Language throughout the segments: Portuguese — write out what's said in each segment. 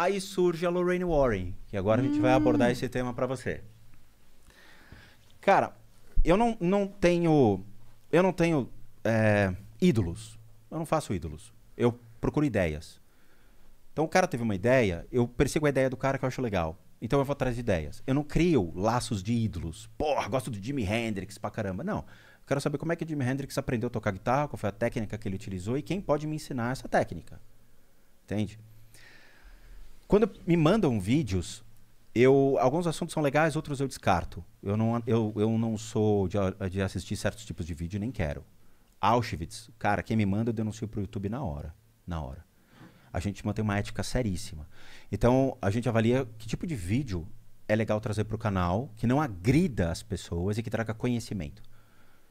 Aí surge a Lorraine Warren, que agora hum. a gente vai abordar esse tema para você. Cara, eu não, não tenho. Eu não tenho é, ídolos. Eu não faço ídolos. Eu procuro ideias. Então o cara teve uma ideia, eu persigo a ideia do cara que eu acho legal. Então eu vou atrás de ideias. Eu não crio laços de ídolos. Porra, gosto do Jimi Hendrix pra caramba. Não. Eu quero saber como é que o Jimi Hendrix aprendeu a tocar guitarra, qual foi a técnica que ele utilizou e quem pode me ensinar essa técnica. Entende? Quando me mandam vídeos, eu alguns assuntos são legais, outros eu descarto. Eu não, eu, eu não sou de, de assistir certos tipos de vídeo, nem quero. Auschwitz, cara, quem me manda eu denuncio pro YouTube na hora. Na hora. A gente mantém uma ética seríssima. Então, a gente avalia que tipo de vídeo é legal trazer para o canal, que não agrida as pessoas e que traga conhecimento.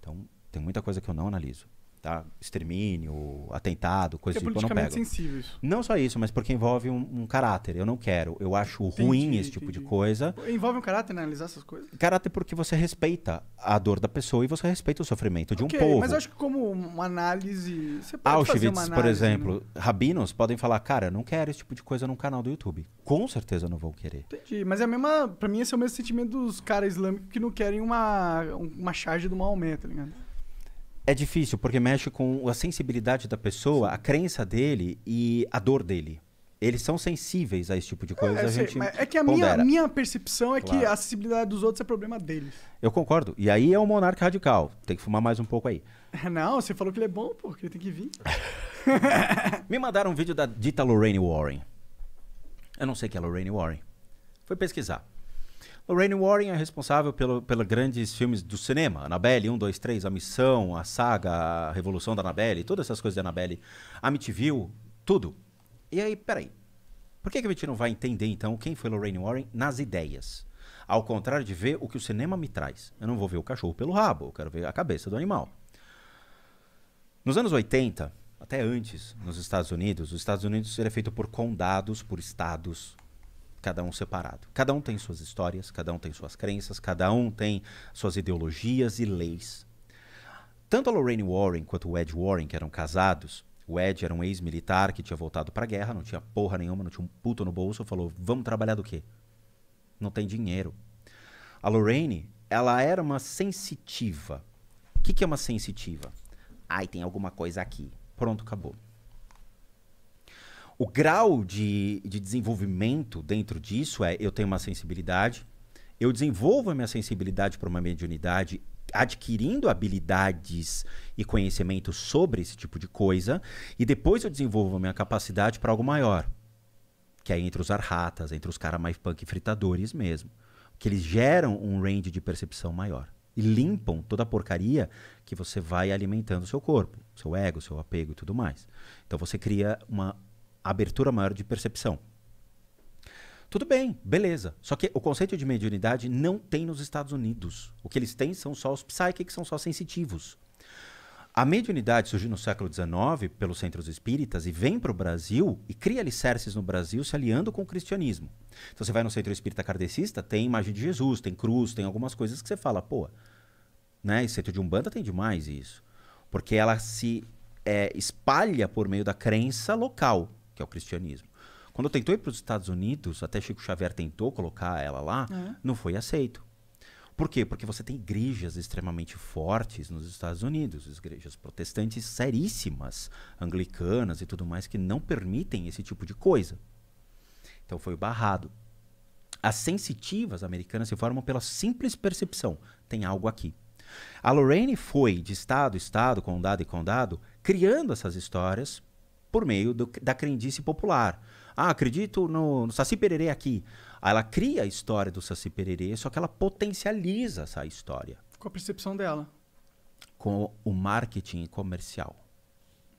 Então, tem muita coisa que eu não analiso tá? Extermínio, atentado, coisa é do tipo, eu não pego. Sensível isso. Não só isso, mas porque envolve um, um caráter. Eu não quero. Eu acho entendi, ruim esse tipo entendi. de coisa. Envolve um caráter, né, Analisar essas coisas? Caráter porque você respeita a dor da pessoa e você respeita o sofrimento okay, de um povo. Mas eu acho que como uma análise... Você pode Auschwitz, análise, por exemplo. Né? Rabinos podem falar, cara, eu não quero esse tipo de coisa num canal do YouTube. Com certeza não vou querer. Entendi. Mas é a mesma... Pra mim esse é o mesmo sentimento dos caras islâmicos que não querem uma, uma charge do Maomé, tá ligado? É difícil, porque mexe com a sensibilidade da pessoa, a crença dele e a dor dele. Eles são sensíveis a esse tipo de é, coisa. É, a gente é que a minha, minha, percepção é claro. que a acessibilidade dos outros é problema deles. Eu concordo. E aí é um monarca radical. Tem que fumar mais um pouco aí. Não, você falou que ele é bom, porque ele tem que vir. Me mandaram um vídeo da dita Lorraine Warren. Eu não sei quem é Lorraine Warren. Foi pesquisar. Lorraine Warren é responsável pelo, pelos grandes filmes do cinema. Annabelle 1, 2, 3, A Missão, a saga, a Revolução da Annabelle, todas essas coisas da Annabelle. Amityville, tudo. E aí, peraí. Por que, que a gente não vai entender, então, quem foi Lorraine Warren nas ideias? Ao contrário de ver o que o cinema me traz. Eu não vou ver o cachorro pelo rabo, eu quero ver a cabeça do animal. Nos anos 80, até antes, nos Estados Unidos, os Estados Unidos era é feito por condados, por estados, cada um separado. Cada um tem suas histórias, cada um tem suas crenças, cada um tem suas ideologias e leis. Tanto a Lorraine Warren quanto o Ed Warren, que eram casados, o Ed era um ex-militar que tinha voltado para a guerra, não tinha porra nenhuma, não tinha um puto no bolso, falou: "Vamos trabalhar do quê? Não tem dinheiro". A Lorraine, ela era uma sensitiva. O que, que é uma sensitiva? Ai, tem alguma coisa aqui. Pronto, acabou. O grau de, de desenvolvimento dentro disso é: eu tenho uma sensibilidade, eu desenvolvo a minha sensibilidade para uma mediunidade adquirindo habilidades e conhecimento sobre esse tipo de coisa, e depois eu desenvolvo a minha capacidade para algo maior. Que é entre os arratas, entre os caras mais punk fritadores mesmo. Que eles geram um range de percepção maior. E limpam toda a porcaria que você vai alimentando o seu corpo, seu ego, seu apego e tudo mais. Então você cria uma abertura maior de percepção. Tudo bem, beleza. Só que o conceito de mediunidade não tem nos Estados Unidos. O que eles têm são só os que são só sensitivos. A mediunidade surgiu no século XIX pelos centros espíritas e vem para o Brasil e cria alicerces no Brasil se aliando com o cristianismo. Então você vai no centro espírita kardecista, tem imagem de Jesus, tem cruz, tem algumas coisas que você fala, pô, né? centro de Umbanda tem demais isso. Porque ela se é, espalha por meio da crença local que é o cristianismo. Quando eu tentou ir para os Estados Unidos, até Chico Xavier tentou colocar ela lá, uhum. não foi aceito. Por quê? Porque você tem igrejas extremamente fortes nos Estados Unidos, igrejas protestantes seríssimas, anglicanas e tudo mais, que não permitem esse tipo de coisa. Então foi barrado. As sensitivas americanas se formam pela simples percepção: tem algo aqui. A Lorraine foi de estado, estado, condado e condado, criando essas histórias por meio do, da crendice popular. Ah, acredito no, no Saci Pererê aqui. Aí ela cria a história do Saci Pererê, só que ela potencializa essa história. Com a percepção dela. Com o marketing comercial.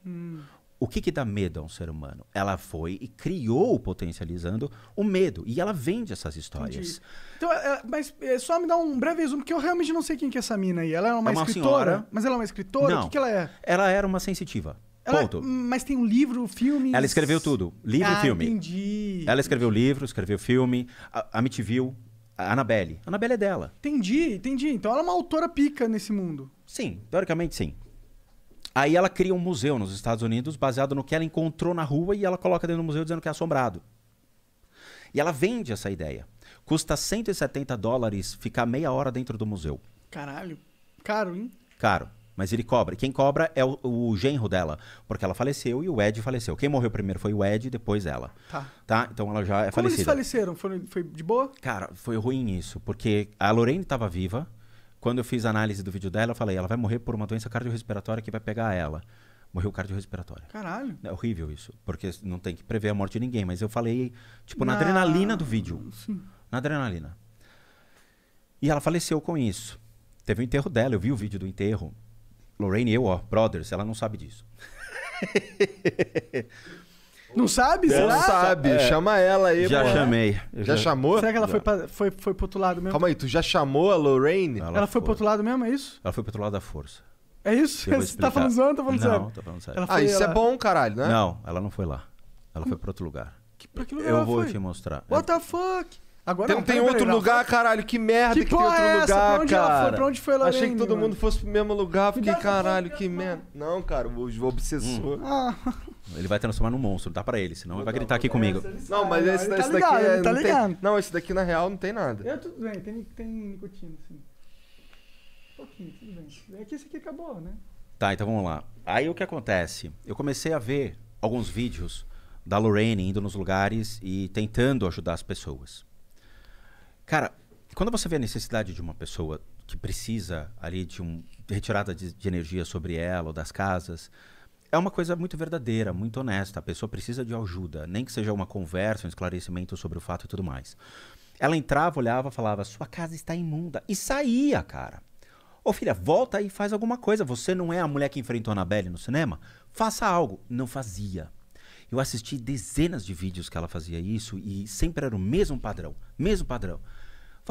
Hum. O que, que dá medo a um ser humano? Ela foi e criou, potencializando, o medo. E ela vende essas histórias. Então, é, é, mas é, só me dá um breve resumo, porque eu realmente não sei quem que é essa mina aí. Ela é uma, é uma escritora, senhora. mas ela é uma escritora? Não, o que, que ela é? Ela era uma sensitiva. Ela, Ponto. Mas tem um livro, filme. Ela escreveu tudo. Livro ah, e filme. Entendi. Ela escreveu livro, escreveu filme. A, Amityville. A Annabelle. A Annabelle é dela. Entendi, entendi. Então ela é uma autora pica nesse mundo. Sim, teoricamente sim. Aí ela cria um museu nos Estados Unidos baseado no que ela encontrou na rua e ela coloca dentro do museu dizendo que é assombrado. E ela vende essa ideia. Custa 170 dólares ficar meia hora dentro do museu. Caralho. Caro, hein? Caro. Mas ele cobra. Quem cobra é o, o genro dela. Porque ela faleceu e o Ed faleceu. Quem morreu primeiro foi o Ed, depois ela. Tá. Tá? Então ela já é Como falecida. eles faleceram? Foi, foi de boa? Cara, foi ruim isso. Porque a Lorene estava viva. Quando eu fiz a análise do vídeo dela, eu falei, ela vai morrer por uma doença cardiorrespiratória que vai pegar ela morreu cardiorrespiratória. Caralho. É horrível isso, porque não tem que prever a morte de ninguém, mas eu falei, tipo, na, na adrenalina do vídeo. Sim. Na adrenalina. E ela faleceu com isso. Teve o enterro dela, eu vi o vídeo do enterro. Lorraine, eu, ó, brothers, ela não sabe disso. Não sabe? Não será? sabe. É. Chama ela aí, Já pô. chamei. Já, já, chamou? Será que ela foi, pra, foi, foi pro outro lado mesmo? Calma aí, tu já chamou a Lorraine? Ela, ela foi, pro outro lado mesmo, é isso? Ela foi pro outro lado da força. É isso? Você tá falando zoando tá falando sério? Não, tá falando sério. ah, foi, isso é ela... é bom, caralho, né? Não, ela não foi lá. Ela foi pra outro lugar. Que, pra que lugar Eu vou foi? te mostrar. What the fuck? Agora não, tem outro lugar, caralho. Que merda que, que tem outro é lugar, pra onde cara. Ela foi? Pra onde foi Achei que todo mundo fosse pro mesmo lugar. Fiquei, caralho, que merda. Não, cara, o obsessor. Hum. Ah. Ele vai transformar num monstro, dá pra ele, senão não, ele vai gritar aqui comigo. Não, mas esse, tá daqui. Ligado, é, tá não, ligado. Tem, não, esse daqui na real não tem nada. tudo bem, tem, tem nicotina, assim. Um pouquinho, tudo bem. É que esse aqui acabou, né? Tá, então vamos lá. Aí o que acontece? Eu comecei a ver alguns vídeos da Lorraine indo nos lugares e tentando ajudar as pessoas. Cara, quando você vê a necessidade de uma pessoa que precisa ali de um de retirada de, de energia sobre ela ou das casas, é uma coisa muito verdadeira, muito honesta. A pessoa precisa de ajuda, nem que seja uma conversa, um esclarecimento sobre o fato e tudo mais. Ela entrava, olhava, falava: "Sua casa está imunda" e saía, cara. Ô filha, volta e faz alguma coisa. Você não é a mulher que enfrentou a Anabelle no cinema? Faça algo. Não fazia. Eu assisti dezenas de vídeos que ela fazia isso e sempre era o mesmo padrão, mesmo padrão.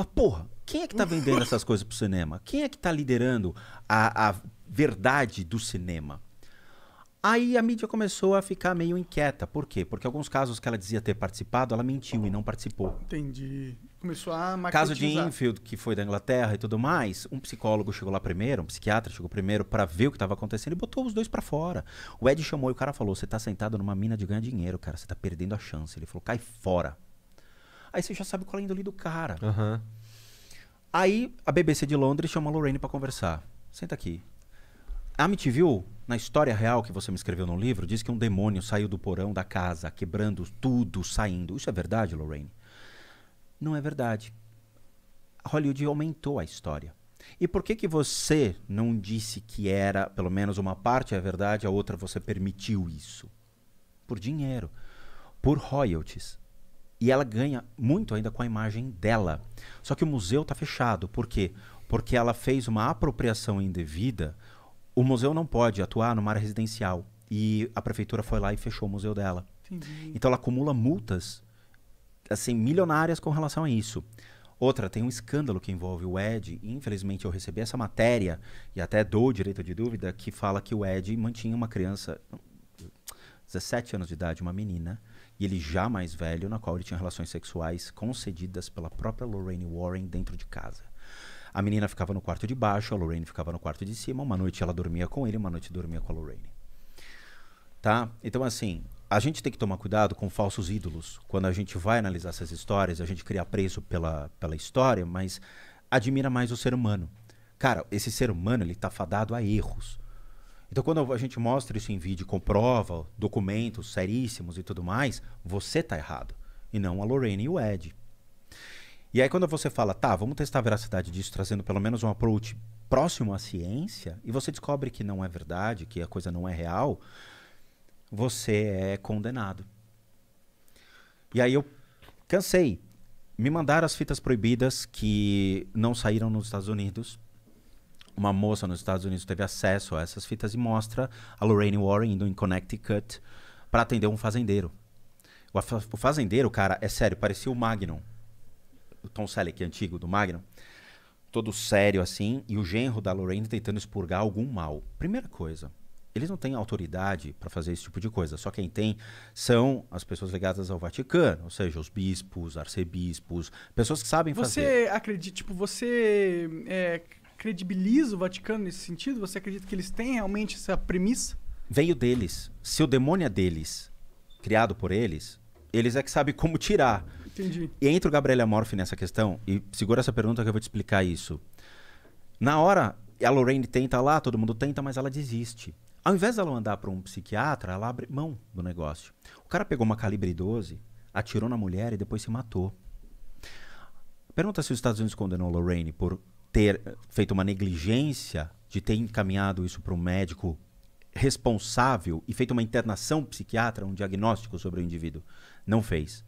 Fala, porra, quem é que está vendendo essas coisas pro cinema? Quem é que está liderando a, a verdade do cinema? Aí a mídia começou a ficar meio inquieta. Por quê? Porque alguns casos que ela dizia ter participado, ela mentiu e não participou. Entendi. Começou a marketizar. Caso de Infield que foi da Inglaterra e tudo mais, um psicólogo chegou lá primeiro, um psiquiatra chegou primeiro para ver o que estava acontecendo e botou os dois para fora. O Ed chamou e o cara falou: "Você tá sentado numa mina de ganhar dinheiro, cara, você tá perdendo a chance". Ele falou: "Cai fora". Aí você já sabe qual é a índole do cara. Uhum. Aí a BBC de Londres chama a Lorraine para conversar. Senta aqui. A Amityville, na história real que você me escreveu no livro, diz que um demônio saiu do porão da casa, quebrando tudo, saindo. Isso é verdade, Lorraine? Não é verdade. Hollywood aumentou a história. E por que que você não disse que era, pelo menos uma parte é verdade, a outra você permitiu isso? Por dinheiro, por royalties. E ela ganha muito ainda com a imagem dela. Só que o museu está fechado. Por quê? Porque ela fez uma apropriação indevida. O museu não pode atuar numa área residencial. E a prefeitura foi lá e fechou o museu dela. Entendi. Então ela acumula multas assim milionárias com relação a isso. Outra, tem um escândalo que envolve o Ed. Infelizmente, eu recebi essa matéria e até dou direito de dúvida que fala que o Ed mantinha uma criança, 17 anos de idade, uma menina, e ele já mais velho, na qual ele tinha relações sexuais concedidas pela própria Lorraine Warren dentro de casa. A menina ficava no quarto de baixo, a Lorraine ficava no quarto de cima. Uma noite ela dormia com ele, uma noite dormia com a Lorraine. Tá? Então, assim, a gente tem que tomar cuidado com falsos ídolos. Quando a gente vai analisar essas histórias, a gente cria preço pela, pela história, mas admira mais o ser humano. Cara, esse ser humano, ele tá fadado a erros. Então, quando a gente mostra isso em vídeo, comprova documentos seríssimos e tudo mais, você está errado, e não a Lorraine e o Ed. E aí, quando você fala, tá, vamos testar a veracidade disso, trazendo pelo menos um approach próximo à ciência, e você descobre que não é verdade, que a coisa não é real, você é condenado. E aí eu cansei. Me mandaram as fitas proibidas que não saíram nos Estados Unidos uma moça nos Estados Unidos teve acesso a essas fitas e mostra a Lorraine Warren indo em Connecticut para atender um fazendeiro. O, o, fazendeiro, cara, é sério, parecia o Magnum. O Tom Selleck, antigo, do Magnum. Todo sério assim, e o genro da Lorraine tentando expurgar algum mal. Primeira coisa, eles não têm autoridade para fazer esse tipo de coisa. Só quem tem são as pessoas ligadas ao Vaticano, ou seja, os bispos, arcebispos, pessoas que sabem você fazer. Você acredita, tipo, você é, credibiliza o Vaticano nesse sentido? Você acredita que eles têm realmente essa premissa? Veio deles. Se o demônio é deles, criado por eles, eles é que sabem como tirar. Entendi. E entra o Gabriel Amorfi nessa questão, e segura essa pergunta que eu vou te explicar isso. Na hora, a Lorraine tenta lá, todo mundo tenta, mas ela desiste. Ao invés dela mandar para um psiquiatra, ela abre mão do negócio. O cara pegou uma calibre 12, atirou na mulher e depois se matou. Pergunta se os Estados Unidos condenou Lorraine por ter feito uma negligência de ter encaminhado isso para um médico responsável e feito uma internação psiquiatra, um diagnóstico sobre o indivíduo. Não fez.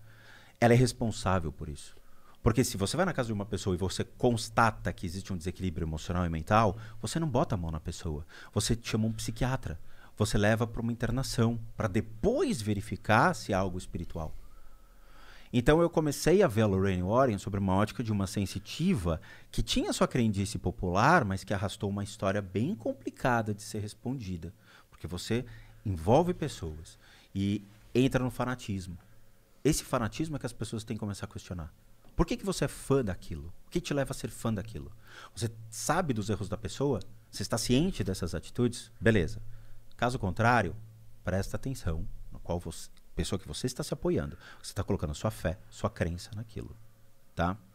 Ela é responsável por isso. Porque se você vai na casa de uma pessoa e você constata que existe um desequilíbrio emocional e mental, você não bota a mão na pessoa. Você chama um psiquiatra. Você leva para uma internação, para depois verificar se há é algo espiritual. Então eu comecei a ver a Lorraine Warren sobre uma ótica de uma sensitiva que tinha sua crendice popular, mas que arrastou uma história bem complicada de ser respondida. Porque você envolve pessoas e entra no fanatismo. Esse fanatismo é que as pessoas têm que começar a questionar. Por que, que você é fã daquilo? O que te leva a ser fã daquilo? Você sabe dos erros da pessoa? Você está ciente dessas atitudes? Beleza. Caso contrário, presta atenção no qual você, pessoa que você está se apoiando. Você está colocando sua fé, sua crença naquilo, tá?